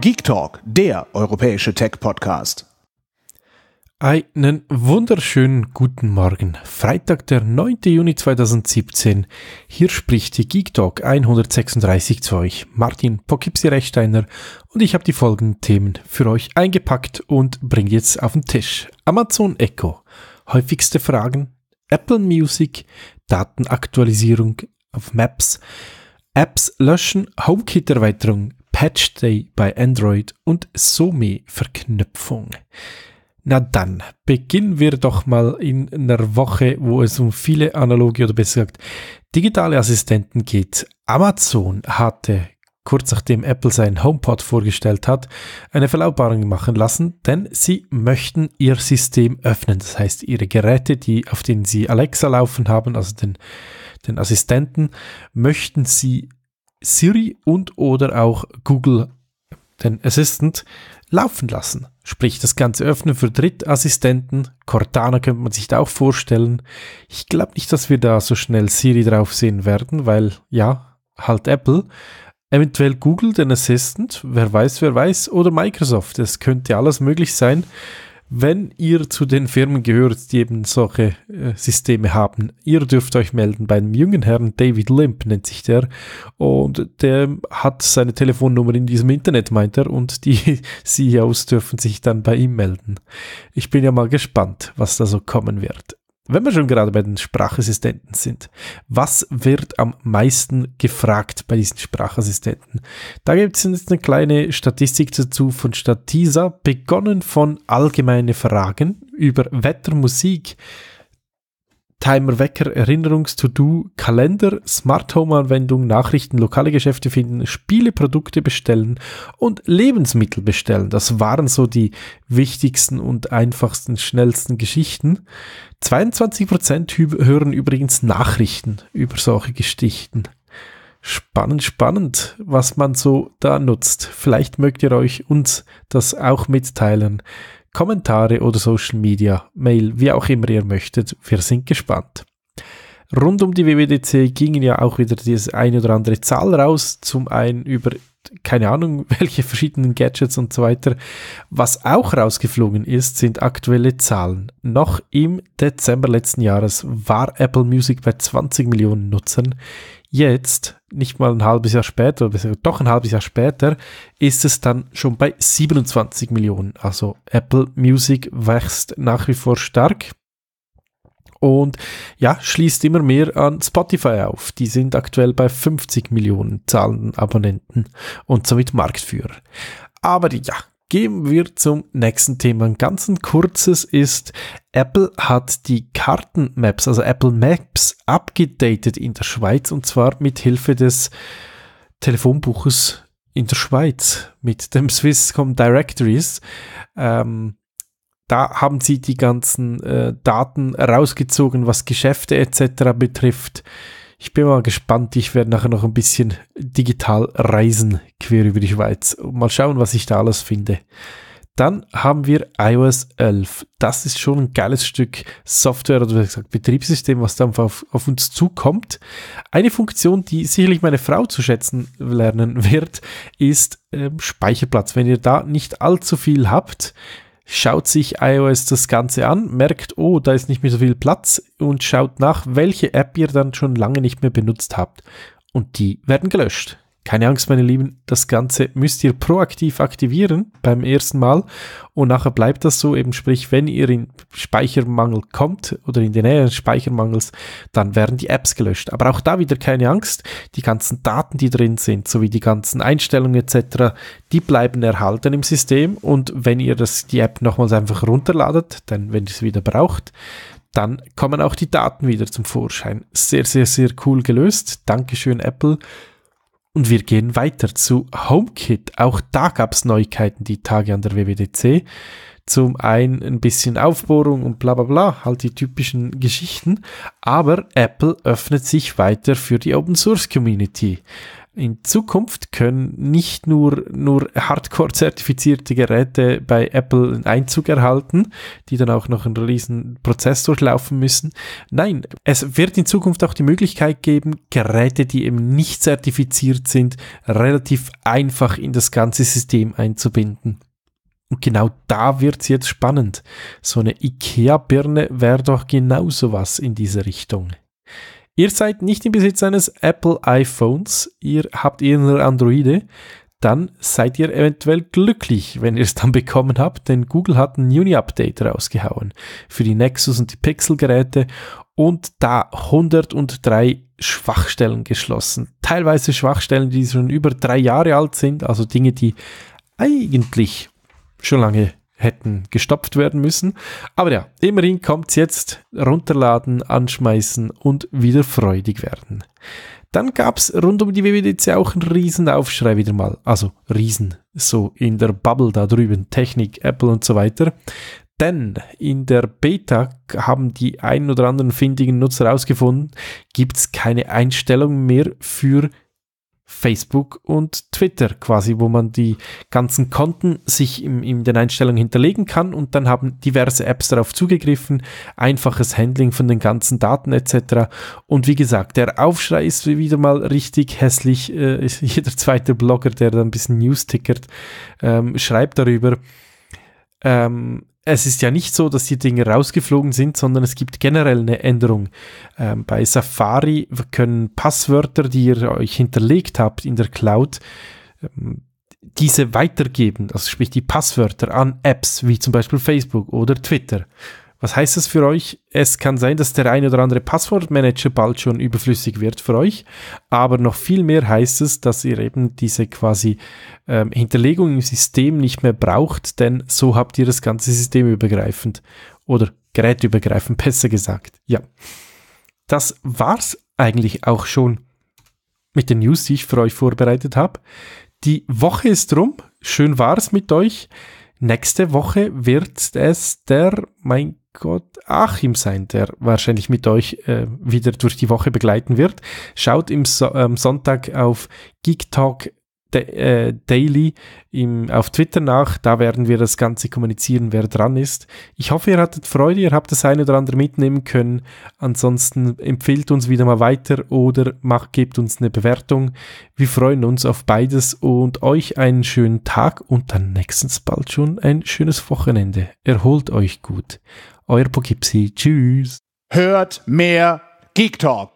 Geek Talk, der europäische Tech-Podcast. Einen wunderschönen guten Morgen. Freitag, der 9. Juni 2017. Hier spricht die Geek Talk 136 zu euch. Martin Pokipsi-Rechsteiner und ich habe die folgenden Themen für euch eingepackt und bringe jetzt auf den Tisch. Amazon Echo. Häufigste Fragen. Apple Music. Datenaktualisierung auf Maps. Apps löschen. HomeKit-Erweiterung. Patch Day bei Android und somi verknüpfung Na dann, beginnen wir doch mal in einer Woche, wo es um viele analoge oder besser gesagt digitale Assistenten geht. Amazon hatte kurz nachdem Apple seinen HomePod vorgestellt hat, eine Verlautbarung machen lassen, denn sie möchten ihr System öffnen. Das heißt, ihre Geräte, die, auf denen sie Alexa laufen haben, also den, den Assistenten, möchten sie Siri und oder auch Google, den Assistant, laufen lassen. Sprich, das Ganze öffnen für Drittassistenten. Cortana könnte man sich da auch vorstellen. Ich glaube nicht, dass wir da so schnell Siri drauf sehen werden, weil ja, halt Apple. Eventuell Google, den Assistant, wer weiß, wer weiß, oder Microsoft. Es könnte alles möglich sein wenn ihr zu den Firmen gehört, die eben solche äh, Systeme haben, ihr dürft euch melden bei einem jungen Herrn, David Limp nennt sich der, und der hat seine Telefonnummer in diesem Internet, meint er, und die CEOs dürfen sich dann bei ihm melden. Ich bin ja mal gespannt, was da so kommen wird. Wenn wir schon gerade bei den Sprachassistenten sind, was wird am meisten gefragt bei diesen Sprachassistenten? Da gibt es jetzt eine kleine Statistik dazu von Statisa, begonnen von allgemeine Fragen über Wetter, Musik, Timer, Wecker, Erinnerungs, To-Do, Kalender, Smart Home Anwendung, Nachrichten, lokale Geschäfte finden, Spiele, Produkte bestellen und Lebensmittel bestellen. Das waren so die wichtigsten und einfachsten, schnellsten Geschichten. 22 hören übrigens Nachrichten über solche Geschichten. Spannend, spannend, was man so da nutzt. Vielleicht mögt ihr euch uns das auch mitteilen. Kommentare oder Social Media, Mail, wie auch immer ihr möchtet. Wir sind gespannt. Rund um die WWDC gingen ja auch wieder dieses eine oder andere Zahl raus. Zum einen über keine Ahnung, welche verschiedenen Gadgets und so weiter. Was auch rausgeflogen ist, sind aktuelle Zahlen. Noch im Dezember letzten Jahres war Apple Music bei 20 Millionen Nutzern. Jetzt, nicht mal ein halbes Jahr später, doch ein halbes Jahr später, ist es dann schon bei 27 Millionen. Also Apple Music wächst nach wie vor stark und ja, schließt immer mehr an Spotify auf. Die sind aktuell bei 50 Millionen zahlenden Abonnenten und somit Marktführer. Aber ja, gehen wir zum nächsten Thema. Ein ganz ein kurzes ist, Apple hat die Kartenmaps, also Apple Maps, abgedatet in der Schweiz und zwar mit Hilfe des Telefonbuches in der Schweiz mit dem Swisscom Directories. Ähm, da haben sie die ganzen äh, Daten rausgezogen, was Geschäfte etc. betrifft. Ich bin mal gespannt. Ich werde nachher noch ein bisschen digital reisen, quer über die Schweiz. Mal schauen, was ich da alles finde. Dann haben wir iOS 11. Das ist schon ein geiles Stück Software oder wie gesagt Betriebssystem, was da auf, auf uns zukommt. Eine Funktion, die sicherlich meine Frau zu schätzen lernen wird, ist äh, Speicherplatz. Wenn ihr da nicht allzu viel habt, schaut sich iOS das Ganze an, merkt, oh, da ist nicht mehr so viel Platz und schaut nach, welche App ihr dann schon lange nicht mehr benutzt habt. Und die werden gelöscht. Keine Angst, meine Lieben, das Ganze müsst ihr proaktiv aktivieren beim ersten Mal und nachher bleibt das so, eben sprich, wenn ihr in Speichermangel kommt oder in die Nähe des Speichermangels, dann werden die Apps gelöscht. Aber auch da wieder keine Angst, die ganzen Daten, die drin sind, sowie die ganzen Einstellungen etc., die bleiben erhalten im System und wenn ihr das, die App nochmals einfach runterladet, dann wenn ihr es wieder braucht, dann kommen auch die Daten wieder zum Vorschein. Sehr, sehr, sehr cool gelöst. Dankeschön, Apple. Und wir gehen weiter zu HomeKit. Auch da gab es Neuigkeiten die Tage an der WWDC. Zum einen ein bisschen Aufbohrung und bla bla bla, halt die typischen Geschichten. Aber Apple öffnet sich weiter für die Open Source Community. In Zukunft können nicht nur, nur Hardcore-zertifizierte Geräte bei Apple einen Einzug erhalten, die dann auch noch einen riesen Prozess durchlaufen müssen. Nein, es wird in Zukunft auch die Möglichkeit geben, Geräte, die eben nicht zertifiziert sind, relativ einfach in das ganze System einzubinden. Und genau da wird es jetzt spannend. So eine IKEA-Birne wäre doch genau was in diese Richtung. Ihr seid nicht im Besitz eines Apple iPhones, ihr habt irgendeine eh Androide, dann seid ihr eventuell glücklich, wenn ihr es dann bekommen habt, denn Google hat ein Juni-Update rausgehauen für die Nexus und die Pixel-Geräte und da 103 Schwachstellen geschlossen. Teilweise Schwachstellen, die schon über drei Jahre alt sind, also Dinge, die eigentlich schon lange hätten gestopft werden müssen. Aber ja, immerhin kommt es jetzt runterladen, anschmeißen und wieder freudig werden. Dann gab es rund um die WWDC auch einen riesen Aufschrei wieder mal. Also riesen, so in der Bubble da drüben, Technik, Apple und so weiter. Denn in der Beta haben die ein oder anderen findigen Nutzer herausgefunden, es keine Einstellung mehr für die Facebook und Twitter quasi, wo man die ganzen Konten sich im, in den Einstellungen hinterlegen kann und dann haben diverse Apps darauf zugegriffen, einfaches Handling von den ganzen Daten etc. Und wie gesagt, der Aufschrei ist wieder mal richtig hässlich. Äh, jeder zweite Blogger, der da ein bisschen News tickert, ähm, schreibt darüber. Ähm, es ist ja nicht so, dass die Dinge rausgeflogen sind, sondern es gibt generell eine Änderung. Ähm, bei Safari können Passwörter, die ihr euch hinterlegt habt in der Cloud, ähm, diese weitergeben, also sprich die Passwörter an Apps wie zum Beispiel Facebook oder Twitter. Was heißt das für euch? Es kann sein, dass der ein oder andere Passwortmanager bald schon überflüssig wird für euch, aber noch viel mehr heißt es, dass ihr eben diese quasi ähm, Hinterlegung im System nicht mehr braucht, denn so habt ihr das ganze System übergreifend oder gerätübergreifend, besser gesagt. Ja, das war's eigentlich auch schon mit den News, die ich für euch vorbereitet habe. Die Woche ist rum. Schön war's mit euch. Nächste Woche wird es der, mein Gott, Achim sein, der wahrscheinlich mit euch äh, wieder durch die Woche begleiten wird. Schaut im so am Sonntag auf Geek Talk De äh, Daily im, auf Twitter nach. Da werden wir das Ganze kommunizieren, wer dran ist. Ich hoffe, ihr hattet Freude, ihr habt das eine oder andere mitnehmen können. Ansonsten empfehlt uns wieder mal weiter oder macht, gebt uns eine Bewertung. Wir freuen uns auf beides und euch einen schönen Tag und dann nächstens bald schon ein schönes Wochenende. Erholt euch gut. Euer Poughkeepsie. Tschüss. Hört mehr Geek Talk.